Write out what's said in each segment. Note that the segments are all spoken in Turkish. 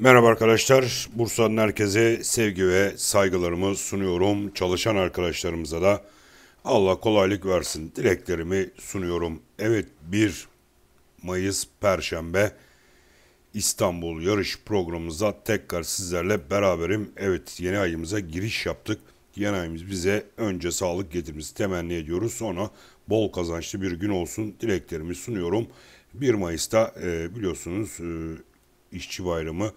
Merhaba arkadaşlar. Bursa'nın herkese sevgi ve saygılarımı sunuyorum. Çalışan arkadaşlarımıza da Allah kolaylık versin dileklerimi sunuyorum. Evet 1 Mayıs Perşembe İstanbul yarış programımıza tekrar sizlerle beraberim. Evet yeni ayımıza giriş yaptık. Yeni ayımız bize önce sağlık getirmesi temenni ediyoruz. Sonra bol kazançlı bir gün olsun dileklerimi sunuyorum. 1 Mayıs'ta e, biliyorsunuz e, işçi bayramı.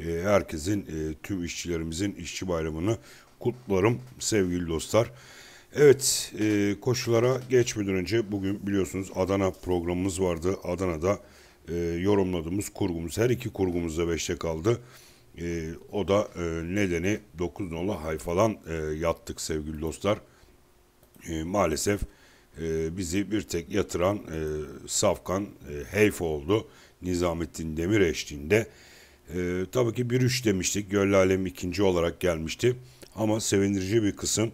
E, herkesin, e, tüm işçilerimizin işçi bayramını kutlarım sevgili dostlar. Evet, e, koşulara geçmeden önce bugün biliyorsunuz Adana programımız vardı. Adana'da yorumladığımız kurgumuz, her iki kurgumuz da beşte kaldı. o da nedeni 9 nola hayfalan e, yattık sevgili dostlar. maalesef bizi bir tek yatıran e, Safkan e, oldu. Nizamettin Demir eşliğinde. E, ee, tabii ki bir üç demiştik. Göl Alem ikinci olarak gelmişti. Ama sevindirici bir kısım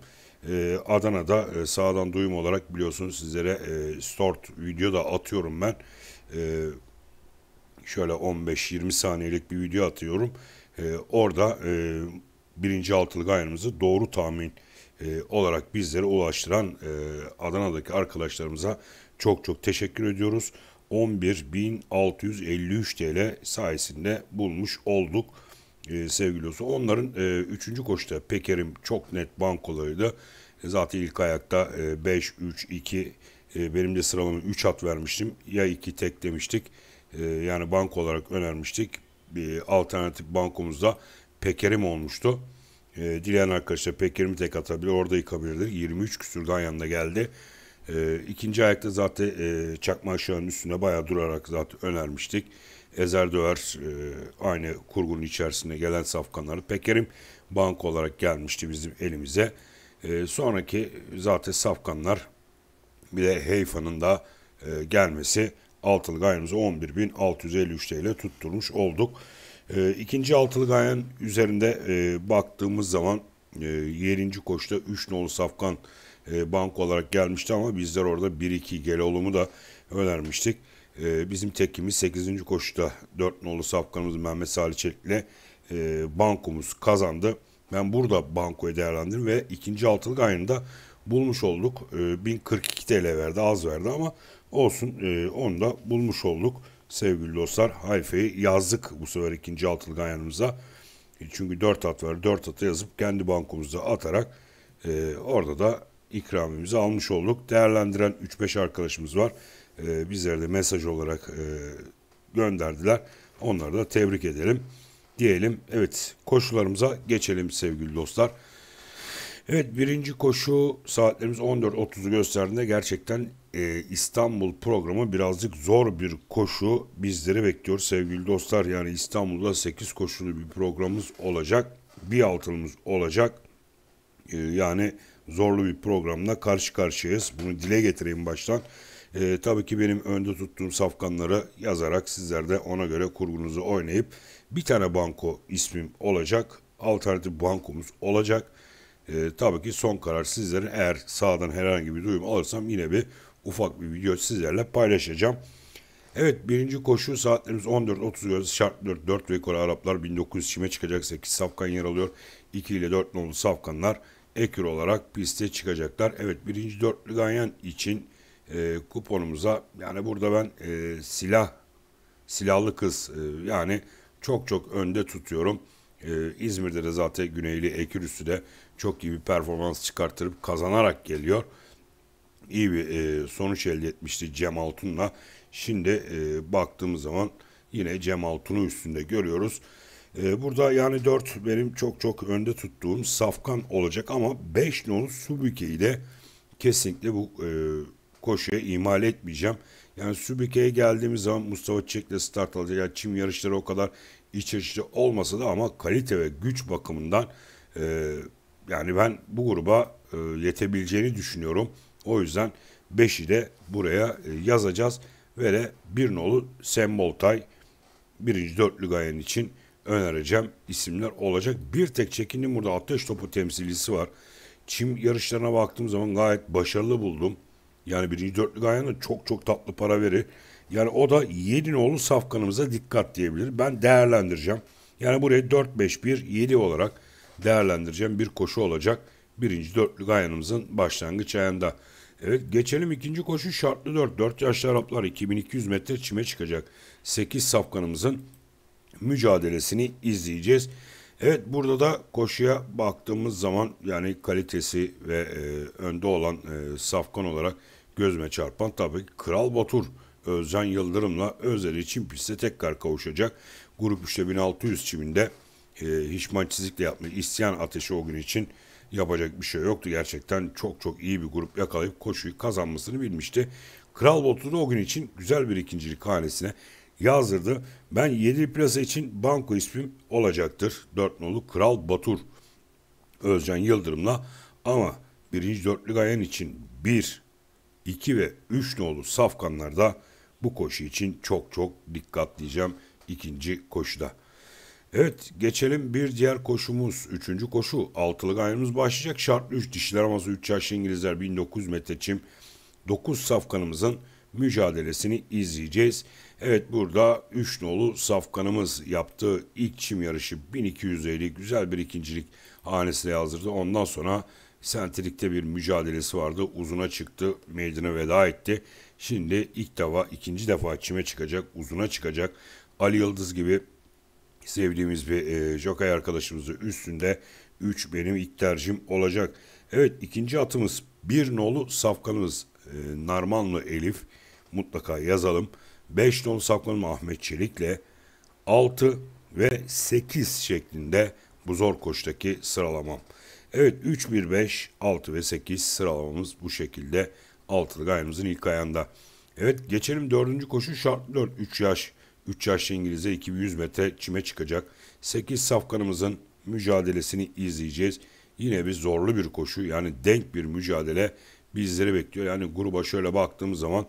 e, Adana'da e, sağdan duyum olarak biliyorsunuz sizlere e, stort video da atıyorum ben. E, şöyle 15-20 saniyelik bir video atıyorum. E, orada e, birinci altılık gayrımızı doğru tahmin e, olarak bizlere ulaştıran e, Adana'daki arkadaşlarımıza çok çok teşekkür ediyoruz. 11.653 TL sayesinde bulmuş olduk e, sevgili olsun. Onların e, üçüncü koşta Peker'im çok net bankolarıydı. E, zaten ilk ayakta e, 5-3-2 e, benim de sıralamı 3 at vermiştim. Ya 2 tek demiştik. E, yani banko olarak önermiştik. E, alternatif bankomuzda Peker'im olmuştu. E, dileyen arkadaşlar Peker'imi tek atabilir. Orada yıkabilirler. 23 küsürden yanına geldi. E, ikinci ayakta zaten e, çakma aşağının üstüne bayağı durarak zaten önermiştik. Ezer Döver e, aynı kurgunun içerisinde gelen safkanları Pekerim bank olarak gelmişti bizim elimize. E, sonraki zaten safkanlar bir de Heyfa'nın da e, gelmesi altılı gayemizi 11.653 TL tutturmuş olduk. E, ikinci altılı gayen üzerinde e, baktığımız zaman e, 7. koşta 3 nolu safkan e, bank olarak gelmişti ama bizler orada 1-2 Geloğlu'mu da önermiştik. E, bizim tekimiz 8. koşuda 4 nolu safkanımız Mehmet Salih Çelik'le e, bankomuz kazandı. Ben burada bankoyu değerlendirdim ve ikinci altılık ayında bulmuş olduk. E, 1042 TL verdi az verdi ama olsun e, onu da bulmuş olduk. Sevgili dostlar Hayfe'yi yazdık bu sefer ikinci altılık ayağımıza. E, çünkü 4 at verdi, 4 atı yazıp kendi bankomuzda atarak orada da ikramimizi almış olduk. Değerlendiren 3-5 arkadaşımız var. E, bizlere de mesaj olarak e, gönderdiler. Onları da tebrik edelim diyelim. Evet koşularımıza geçelim sevgili dostlar. Evet birinci koşu saatlerimiz 14.30'u gösterdiğinde gerçekten e, İstanbul programı birazcık zor bir koşu bizleri bekliyor sevgili dostlar. Yani İstanbul'da 8 koşulu bir programımız olacak. Bir altımız olacak. E, yani zorlu bir programla karşı karşıyayız. Bunu dile getireyim baştan. E, tabii ki benim önde tuttuğum safkanları yazarak sizler de ona göre kurgunuzu oynayıp bir tane banko ismim olacak. Alternatif bankomuz olacak. E, tabii ki son karar sizlerin eğer sağdan herhangi bir duyum alırsam yine bir ufak bir video sizlerle paylaşacağım. Evet birinci koşu saatlerimiz 14.30 şart 4, 4 ve yukarı Araplar 1900 çime çıkacak 8 safkan yer alıyor. 2 ile 4 nolu safkanlar ekür olarak piste çıkacaklar. Evet birinci dörtlü ganyan için e, kuponumuza yani burada ben e, silah silahlı kız e, yani çok çok önde tutuyorum. E, İzmir'de de zaten Güneyli Ekürüsü de çok iyi bir performans çıkartırıp kazanarak geliyor. İyi bir e, sonuç elde etmişti Cem Altun'la. Şimdi e, baktığımız zaman yine Cem Altun'u üstünde görüyoruz. Ee, burada yani 4 benim çok çok önde tuttuğum Safkan olacak ama 5 nolu Subike ile kesinlikle bu e, koşuya imal etmeyeceğim. Yani Subike'ye geldiğimiz zaman Mustafa ile start alacak. Yani çim yarışları o kadar iç açıcı olmasa da ama kalite ve güç bakımından e, yani ben bu gruba e, yetebileceğini düşünüyorum. O yüzden 5'i de buraya yazacağız. Ve de bir nolu Semboltay birinci dörtlü gayen için önereceğim isimler olacak. Bir tek çekindim burada ateş topu temsilcisi var. Çim yarışlarına baktığım zaman gayet başarılı buldum. Yani birinci dörtlük ayağına çok çok tatlı para verir. Yani o da Yedinoğlu safkanımıza dikkat diyebilir. Ben değerlendireceğim. Yani burayı 4-5-1-7 olarak değerlendireceğim. Bir koşu olacak. Birinci dörtlük ayağımızın başlangıç ayağında. Evet geçelim ikinci koşu şartlı 4. 4 yaşlı Araplar 2200 metre çime çıkacak. 8 safkanımızın mücadelesini izleyeceğiz. Evet burada da koşuya baktığımız zaman yani kalitesi ve e, önde olan e, safkan olarak gözme çarpan tabii ki Kral Batur Özcan Yıldırım'la özel için pistte tekrar kavuşacak. Grup 3'te 1600 çiminde e, Hişman Çizik'le yapmış isyan ateşi o gün için yapacak bir şey yoktu. Gerçekten çok çok iyi bir grup yakalayıp koşuyu kazanmasını bilmişti. Kral Batur o gün için güzel bir ikincilik hanesine yazdırdı. Ben 7 plaza için banko ismim olacaktır. 4 nolu Kral Batur Özcan Yıldırım'la ama birinci dörtlük ayan için 1, 2 ve 3 nolu safkanlarda bu koşu için çok çok dikkatleyeceğim ikinci koşuda. Evet geçelim bir diğer koşumuz. Üçüncü koşu altılık ayarımız başlayacak. Şartlı 3 dişler aması 3 yaşlı İngilizler 1900 metre çim. 9 safkanımızın mücadelesini izleyeceğiz. Evet burada 3 nolu safkanımız yaptı. İlk çim yarışı 1250 güzel bir ikincilik hanesine yazdırdı. Ondan sonra sentrikte bir mücadelesi vardı. Uzuna çıktı. Meydana veda etti. Şimdi ilk defa ikinci defa çime çıkacak. Uzuna çıkacak. Ali Yıldız gibi sevdiğimiz bir e, jokey arkadaşımızı üstünde 3 benim ilk tercihim olacak. Evet ikinci atımız bir nolu safkanımız e, Narmanlı Elif mutlaka yazalım. 5 nolu saklanma Ahmet Çelik'le 6 ve 8 şeklinde bu zor koştaki sıralamam. Evet 3, 1, 5, 6 ve 8 sıralamamız bu şekilde altılı gayemizin ilk ayağında. Evet geçelim dördüncü koşu şartlı 4 3 yaş. 3 yaşlı İngiliz'e 200 metre çime çıkacak. 8 safkanımızın mücadelesini izleyeceğiz. Yine bir zorlu bir koşu yani denk bir mücadele bizleri bekliyor. Yani gruba şöyle baktığımız zaman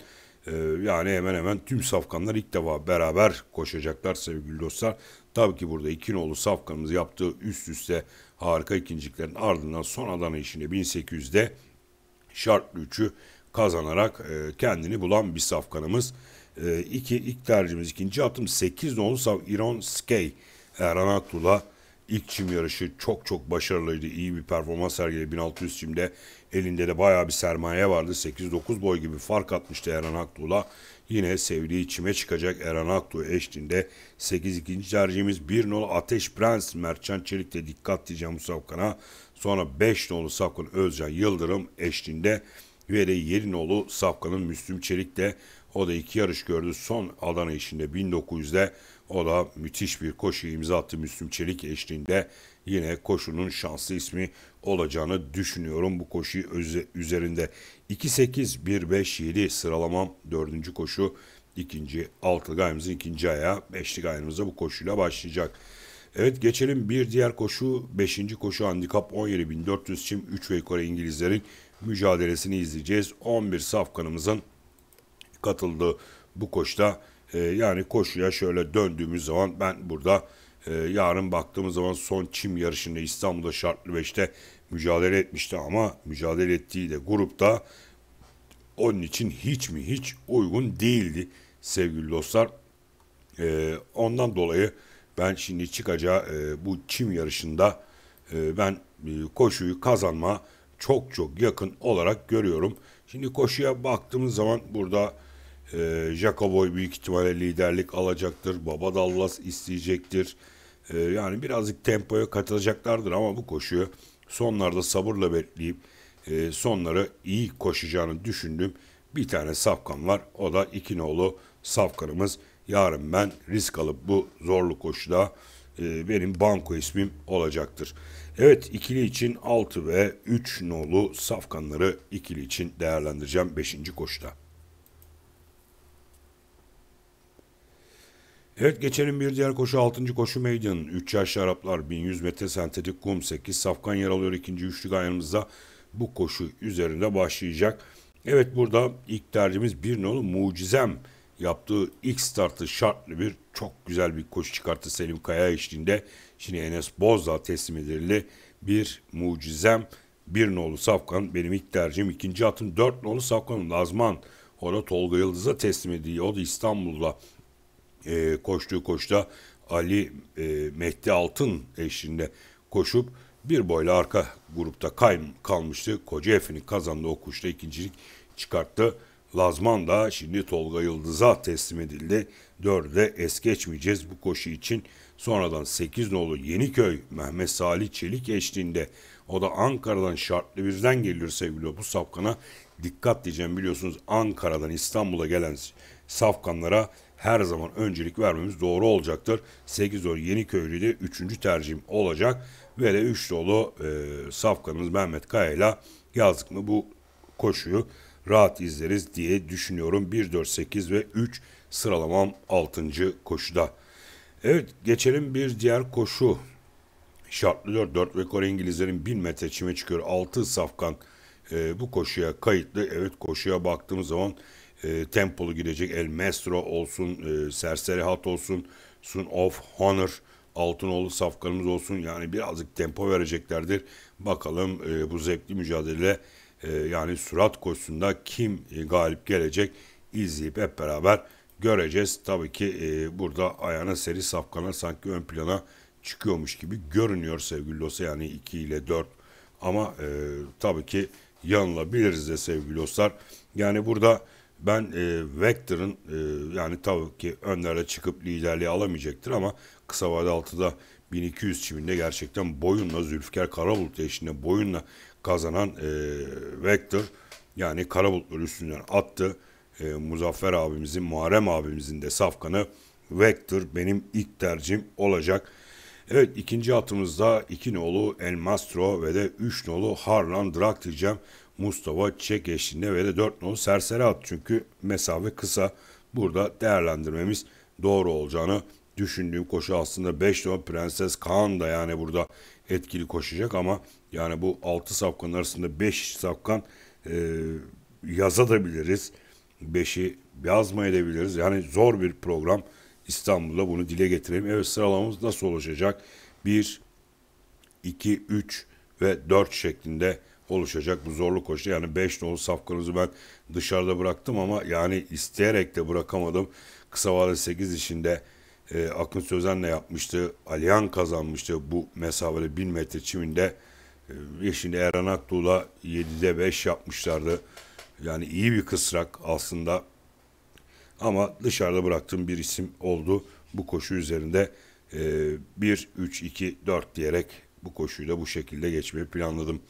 ee, yani hemen hemen tüm safkanlar ilk defa beraber koşacaklar sevgili dostlar. Tabii ki burada İkinoğlu safkanımız yaptığı üst üste harika ikinciliklerin ardından son Adana işini 1800'de şartlı üçü kazanarak e, kendini bulan bir safkanımız. E, iki, ilk tercihimiz ikinci atım 8 nolu sav İron Skey Erhan Aktul'a İlk çim yarışı çok çok başarılıydı. İyi bir performans sergiledi 1600 çimde. Elinde de bayağı bir sermaye vardı. 8-9 boy gibi fark atmıştı Eren Aktuğ'la. Yine sevdiği çime çıkacak Eren Aktuğ eşliğinde 8 ikinci tercihimiz 1 nolu Ateş Prens Mertcan Çelik de dikkat diyeceğim Musavkan'a. Sonra 5 nolu Safkan Özcan Yıldırım eşliğinde ve de 7 nolu Safkan'ın Müslüm Çelik de o da iki yarış gördü. Son Adana işinde 1900'de o da müthiş bir koşu imza attı Müslüm Çelik eşliğinde. Yine koşunun şanslı ismi olacağını düşünüyorum bu koşu üzerinde. 2-8-1-5-7 sıralamam dördüncü koşu. ikinci altı gayemizin ikinci ayağı beşli gayemize bu koşuyla başlayacak. Evet geçelim bir diğer koşu beşinci koşu handikap 17.400 çim 3 ve yukarı İngilizlerin mücadelesini izleyeceğiz. 11 safkanımızın katıldığı bu koşta ee, yani koşuya şöyle döndüğümüz zaman ben burada e, yarın baktığımız zaman son çim yarışında İstanbul'da şartlı 5'te mücadele etmişti ama mücadele ettiği de grupta onun için hiç mi hiç uygun değildi sevgili dostlar. E, ondan dolayı ben şimdi çıkacağı e, bu çim yarışında e, ben e, koşuyu kazanma çok çok yakın olarak görüyorum. Şimdi koşuya baktığımız zaman burada e, Jacoboy büyük ihtimalle liderlik alacaktır. Baba Dallas isteyecektir. E, yani birazcık tempoya katılacaklardır ama bu koşuyu sonlarda sabırla bekleyip e, sonlara iyi koşacağını düşündüm. bir tane safkan var. O da iki nolu safkanımız. Yarın ben risk alıp bu zorlu koşuda e, benim banko ismim olacaktır. Evet ikili için 6 ve 3 nolu safkanları ikili için değerlendireceğim 5. koşuda. Evet geçelim bir diğer koşu 6. koşu meydan. 3 yaşlı Araplar 1100 metre sentetik kum 8 safkan yer alıyor ikinci üçlü ayarımızda bu koşu üzerinde başlayacak. Evet burada ilk tercihimiz bir nolu mucizem yaptığı ilk startı şartlı bir çok güzel bir koşu çıkarttı Selim Kaya eşliğinde. Şimdi Enes Bozdağ teslim edildi. Bir mucizem bir nolu Safkan benim ilk tercihim. ikinci atım dört nolu Safkan Lazman. Orada Tolga Yıldız'a teslim edildi. O da İstanbul'da e, koştuğu koşta Ali e, Mehdi Altın eşliğinde koşup bir boyla arka grupta kaym kalmıştı. Kocaefi'nin kazandığı o koşuda ikincilik çıkarttı. Lazman da şimdi Tolga Yıldız'a teslim edildi. Dörde es geçmeyeceğiz bu koşu için. Sonradan 8 nolu Yeniköy Mehmet Salih Çelik eşliğinde o da Ankara'dan şartlı birden geliyor sevgili bu safkana. Dikkat diyeceğim biliyorsunuz Ankara'dan İstanbul'a gelen safkanlara her zaman öncelik vermemiz doğru olacaktır. 8 dolu Yeniköylü de 3. tercihim olacak. Ve de 3 dolu e, safkanımız Mehmet Kaya ile yazdık mı bu koşuyu rahat izleriz diye düşünüyorum. 1-4-8 ve 3 sıralamam 6. koşuda. Evet geçelim bir diğer koşu. Şartlı 4, 4 ve Kore İngilizlerin 1000 metre çime çıkıyor. 6 safkan e, bu koşuya kayıtlı. Evet koşuya baktığımız zaman e, tempolu girecek. El Maestro olsun, e, Serseri Hat olsun, Sun of Honor, Altınoğlu safkanımız olsun. Yani birazcık tempo vereceklerdir. Bakalım e, bu zevkli mücadele e, yani surat koşusunda kim e, galip gelecek izleyip hep beraber göreceğiz. Tabii ki e, burada ayağına seri safkanlar sanki ön plana çıkıyormuş gibi görünüyor sevgili dostlar. Yani 2 ile 4 ama e, tabii ki yanılabiliriz de sevgili dostlar. Yani burada ben e, Vector'ın e, yani tabii ki önlerde çıkıp liderliği alamayacaktır ama kısa vade altıda 1200 çiminde gerçekten boyunla Zülfikar Karabulut eşliğinde boyunla kazanan e, Vector yani Karabulutları üstünden attı. E, Muzaffer abimizin, Muharrem abimizin de safkanı Vector benim ilk tercihim olacak. Evet ikinci atımızda iki nolu El Mastro ve de üç nolu Harlan Drak diyeceğim. Mustafa çek eşliğinde ve de 4 nolu serseri at. Çünkü mesafe kısa. Burada değerlendirmemiz doğru olacağını düşündüğüm koşu aslında 5 nolu Prenses Kaan da yani burada etkili koşacak ama yani bu 6 safkan arasında 5 safkan e, yazabiliriz. 5'i edebiliriz Yani zor bir program. İstanbul'da bunu dile getirelim. Evet sıralamamız nasıl oluşacak? 1, 2, 3 ve 4 şeklinde oluşacak bu zorlu koşu. Yani 5 nolu safkanızı ben dışarıda bıraktım ama yani isteyerek de bırakamadım. Kısa vade 8 işinde e, Akın Sözen'le yapmıştı. Alihan kazanmıştı bu mesafede 1000 metre çiminde. E, şimdi Eren Akdoğ'la 7'de 5 yapmışlardı. Yani iyi bir kısrak aslında. Ama dışarıda bıraktığım bir isim oldu. Bu koşu üzerinde e, 1-3-2-4 diyerek bu koşuyu da bu şekilde geçmeyi planladım.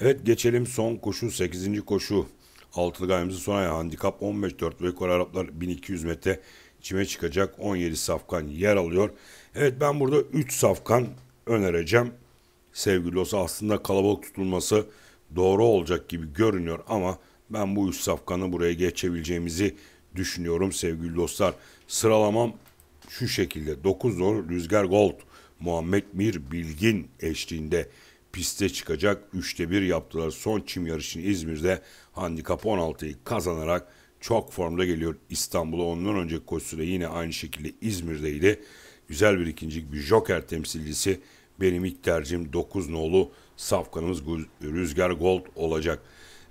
Evet geçelim son koşu 8. koşu. Altılı gayemizi sona ya. Handikap 15-4 ve Kore Araplar 1200 metre çime çıkacak. 17 safkan yer alıyor. Evet ben burada 3 safkan önereceğim. Sevgili olsa aslında kalabalık tutulması doğru olacak gibi görünüyor ama ben bu 3 safkanı buraya geçebileceğimizi düşünüyorum sevgili dostlar. Sıralamam şu şekilde 9 zor. Rüzgar Gold, Muhammed Mir Bilgin eşliğinde piste çıkacak. Üçte bir yaptılar. Son çim yarışını İzmir'de handikap 16'yı kazanarak çok formda geliyor İstanbul'a. Ondan önceki koşusu da yine aynı şekilde İzmir'deydi. Güzel bir ikinci bir Joker temsilcisi. Benim ilk tercihim 9 nolu safkanımız Rüzgar Gold olacak.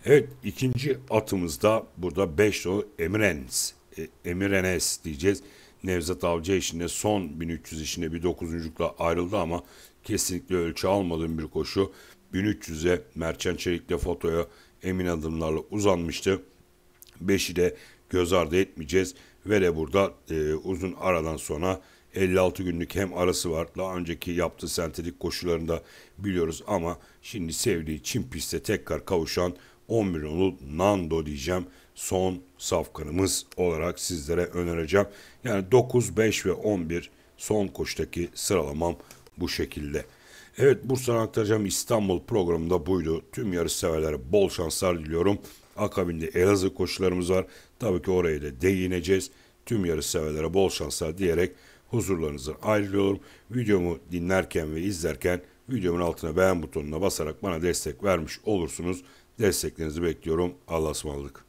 Evet ikinci atımızda burada 5 nolu Emirens. E, Emirenes diyeceğiz. Nevzat Avcı eşinde son 1300 işine bir dokuzunculukla ayrıldı ama kesinlikle ölçü almadığım bir koşu 1300'e Merçen Çelik'le fotoya emin adımlarla uzanmıştı. 5'i de göz ardı etmeyeceğiz ve de burada e, uzun aradan sonra 56 günlük hem arası var. Daha önceki yaptığı sentetik koşularında biliyoruz ama şimdi sevdiği Çin pistte tekrar kavuşan 11 Nando diyeceğim son safkanımız olarak sizlere önereceğim. Yani 9, 5 ve 11 son koştaki sıralamam bu şekilde. Evet Bursa'dan aktaracağım İstanbul programında buydu. Tüm yarış severlere bol şanslar diliyorum. Akabinde Elazığ koşularımız var. Tabii ki oraya da değineceğiz. Tüm yarış severlere bol şanslar diyerek huzurlarınızdan ayrılıyorum. Videomu dinlerken ve izlerken videomun altına beğen butonuna basarak bana destek vermiş olursunuz. Desteklerinizi bekliyorum. Allah'a ısmarladık.